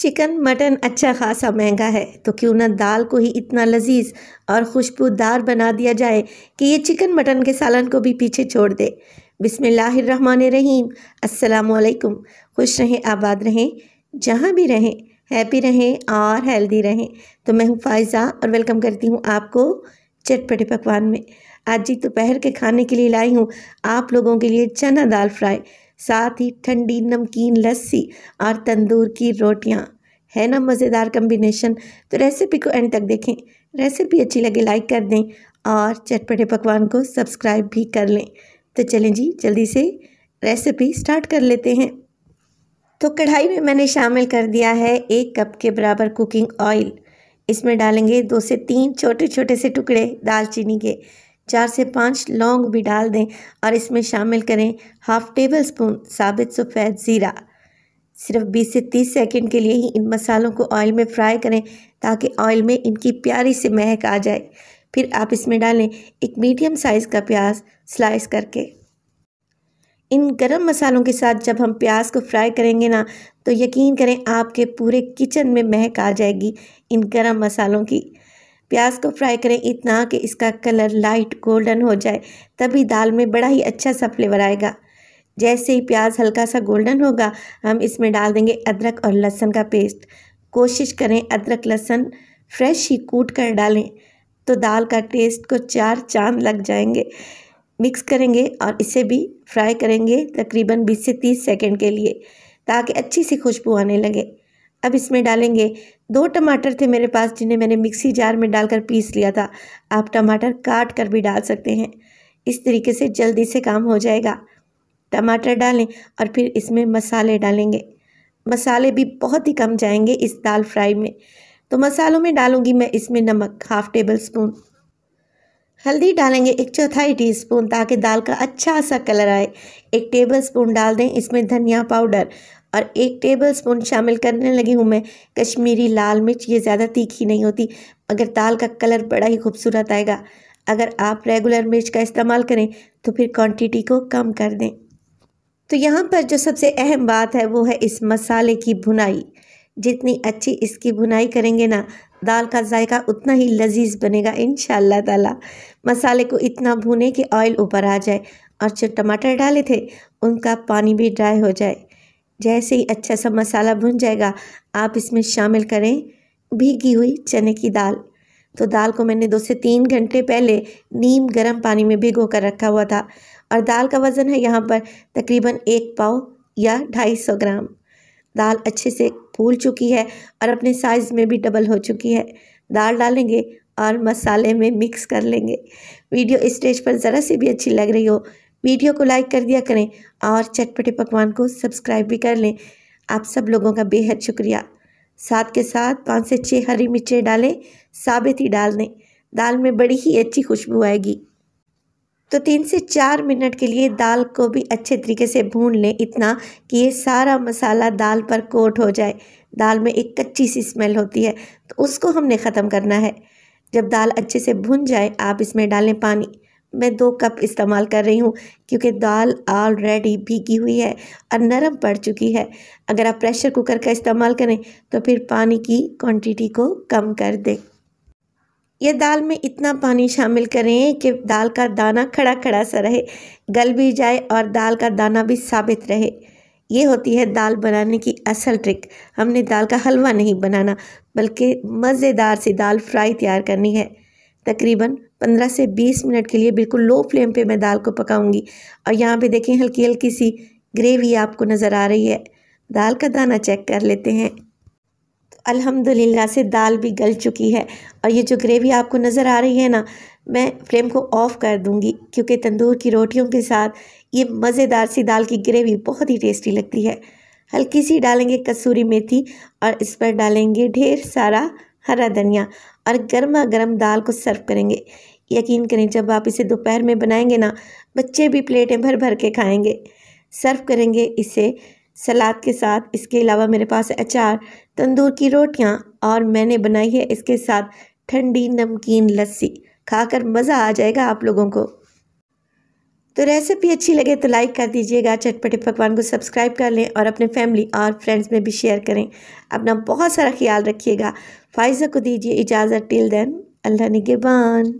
chicken mutton अच्छा खासा महंगा है तो क्यों ना दाल को ही इतना लजीज और खुशबूदार बना दिया जाए कि ये चिकन मटन के सालन को भी पीछे छोड़ दे रहीम असलकुम खुश रहें आबाद रहें जहाँ भी रहें हैप्पी रहें और हेल्दी रहें तो मैं हूँ फायज़ा और वेलकम करती हूँ आपको चटपटे पकवान में आज जी दोपहर के खाने के लिए लाई हूँ आप लोगों के लिए चना दाल फ्राई साथ ही ठंडी नमकीन लस्सी और तंदूर की रोटियाँ है ना मज़ेदार कम्बिनेशन तो रेसिपी को एंड तक देखें रेसिपी अच्छी लगे लाइक कर दें और चटपटे पकवान को सब्सक्राइब भी कर लें तो चलें जी जल्दी से रेसिपी स्टार्ट कर लेते हैं तो कढ़ाई में मैंने शामिल कर दिया है एक कप के बराबर कुकिंग ऑयल इसमें डालेंगे दो से तीन छोटे छोटे से टुकड़े दालचीनी के चार से पाँच लौंग भी डाल दें और इसमें शामिल करें हाफ टेबल स्पून साबित सफ़ेद ज़ीरा सिर्फ 20 से 30 सेकंड के लिए ही इन मसालों को ऑयल में फ्राई करें ताकि ऑयल में इनकी प्यारी सी महक आ जाए फिर आप इसमें डालें एक मीडियम साइज़ का प्याज स्लाइस करके इन गरम मसालों के साथ जब हम प्याज को फ्राई करेंगे ना तो यकीन करें आपके पूरे किचन में महक आ जाएगी इन गरम मसालों की प्याज को फ्राई करें इतना कि इसका कलर लाइट गोल्डन हो जाए तभी दाल में बड़ा ही अच्छा सा फ्लेवर आएगा जैसे ही प्याज हल्का सा गोल्डन होगा हम इसमें डाल देंगे अदरक और लहसुन का पेस्ट कोशिश करें अदरक लहसुन फ्रेश ही कूट कर डालें तो दाल का टेस्ट को चार चांद लग जाएंगे मिक्स करेंगे और इसे भी फ्राई करेंगे तकरीबन 20 से 30 सेकंड के लिए ताकि अच्छी सी खुशबू आने लगे अब इसमें डालेंगे दो टमाटर थे मेरे पास जिन्हें मैंने मिक्सी जार में डालकर पीस लिया था आप टमाटर काट कर भी डाल सकते हैं इस तरीके से जल्दी से काम हो जाएगा टमाटर डालें और फिर इसमें मसाले डालेंगे मसाले भी बहुत ही कम जाएंगे इस दाल फ्राई में तो मसालों में डालूंगी मैं इसमें नमक हाफ टेबल स्पून हल्दी डालेंगे एक चौथाई टीस्पून ताकि दाल का अच्छा सा कलर आए एक टेबल स्पून डाल दें इसमें धनिया पाउडर और एक टेबल स्पून शामिल करने लगी हूँ मैं कश्मीरी लाल मिर्च ये ज़्यादा तीखी नहीं होती मगर दाल का कलर बड़ा ही खूबसूरत आएगा अगर आप रेगुलर मिर्च का इस्तेमाल करें तो फिर क्वांटिटी को कम कर दें तो यहाँ पर जो सबसे अहम बात है वो है इस मसाले की भुनाई जितनी अच्छी इसकी भुनाई करेंगे ना दाल का जायका उतना ही लजीज बनेगा इन ताला मसाले को इतना भुने कि ऑयल ऊपर आ जाए और जो टमाटर डाले थे उनका पानी भी ड्राई हो जाए जैसे ही अच्छा सा मसाला भुन जाएगा आप इसमें शामिल करें भीगी हुई चने की दाल तो दाल को मैंने दो से तीन घंटे पहले नीम गर्म पानी में भिगो कर रखा हुआ था और दाल का वज़न है यहाँ पर तकरीबन एक पाव या ढाई सौ ग्राम दाल अच्छे से फूल चुकी है और अपने साइज़ में भी डबल हो चुकी है दाल डालेंगे और मसाले में मिक्स कर लेंगे वीडियो स्टेज पर ज़रा सी भी अच्छी लग रही हो वीडियो को लाइक कर दिया करें और चटपटे पकवान को सब्सक्राइब भी कर लें आप सब लोगों का बेहद शुक्रिया साथ के साथ पाँच से छः हरी मिर्चें डालें साबित ही डाल दें दाल में बड़ी ही अच्छी खुशबू आएगी तो तीन से चार मिनट के लिए दाल को भी अच्छे तरीके से भून लें इतना कि ये सारा मसाला दाल पर कोट हो जाए दाल में एक कच्ची सी स्मेल होती है तो उसको हमने ख़त्म करना है जब दाल अच्छे से भुन जाए आप इसमें डालें पानी मैं दो कप इस्तेमाल कर रही हूँ क्योंकि दाल ऑलरेडी भीगी हुई है और नरम पड़ चुकी है अगर आप प्रेशर कुकर का इस्तेमाल करें तो फिर पानी की क्वांटिटी को कम कर दें यह दाल में इतना पानी शामिल करें कि दाल का दाना खड़ा खड़ा सा रहे गल भी जाए और दाल का दाना भी साबित रहे ये होती है दाल बनाने की असल ट्रिक हमने दाल का हलवा नहीं बनाना बल्कि मज़ेदार सी दाल फ्राई तैयार करनी है तकरीबन 15 से 20 मिनट के लिए बिल्कुल लो फ्लेम पे मैं दाल को पकाऊंगी और यहाँ पे देखें हल्की हल्की सी ग्रेवी आपको नज़र आ रही है दाल का दाना चेक कर लेते हैं तो अल्हम्दुलिल्लाह से दाल भी गल चुकी है और ये जो ग्रेवी आपको नज़र आ रही है ना मैं फ्लेम को ऑफ़ कर दूँगी क्योंकि तंदूर की रोटियों के साथ ये मज़ेदार सी दाल की ग्रेवी बहुत ही टेस्टी लगती है हल्की सी डालेंगे कसूरी मेथी और इस पर डालेंगे ढेर सारा हरा धनिया और गर्मा गर्म दाल को सर्व करेंगे यकीन करें जब आप इसे दोपहर में बनाएंगे ना बच्चे भी प्लेटें भर भर के खाएंगे सर्व करेंगे इसे सलाद के साथ इसके अलावा मेरे पास अचार तंदूर की रोटियाँ और मैंने बनाई है इसके साथ ठंडी नमकीन लस्सी खाकर मज़ा आ जाएगा आप लोगों को तो रेसिपी अच्छी लगे तो लाइक कर दीजिएगा चटपटे पकवान को सब्सक्राइब कर लें और अपने फैमिली और फ्रेंड्स में भी शेयर करें अपना बहुत सारा ख्याल रखिएगा फाइजा को दीजिए इजाज़त टिल देन अल्लाह गिबान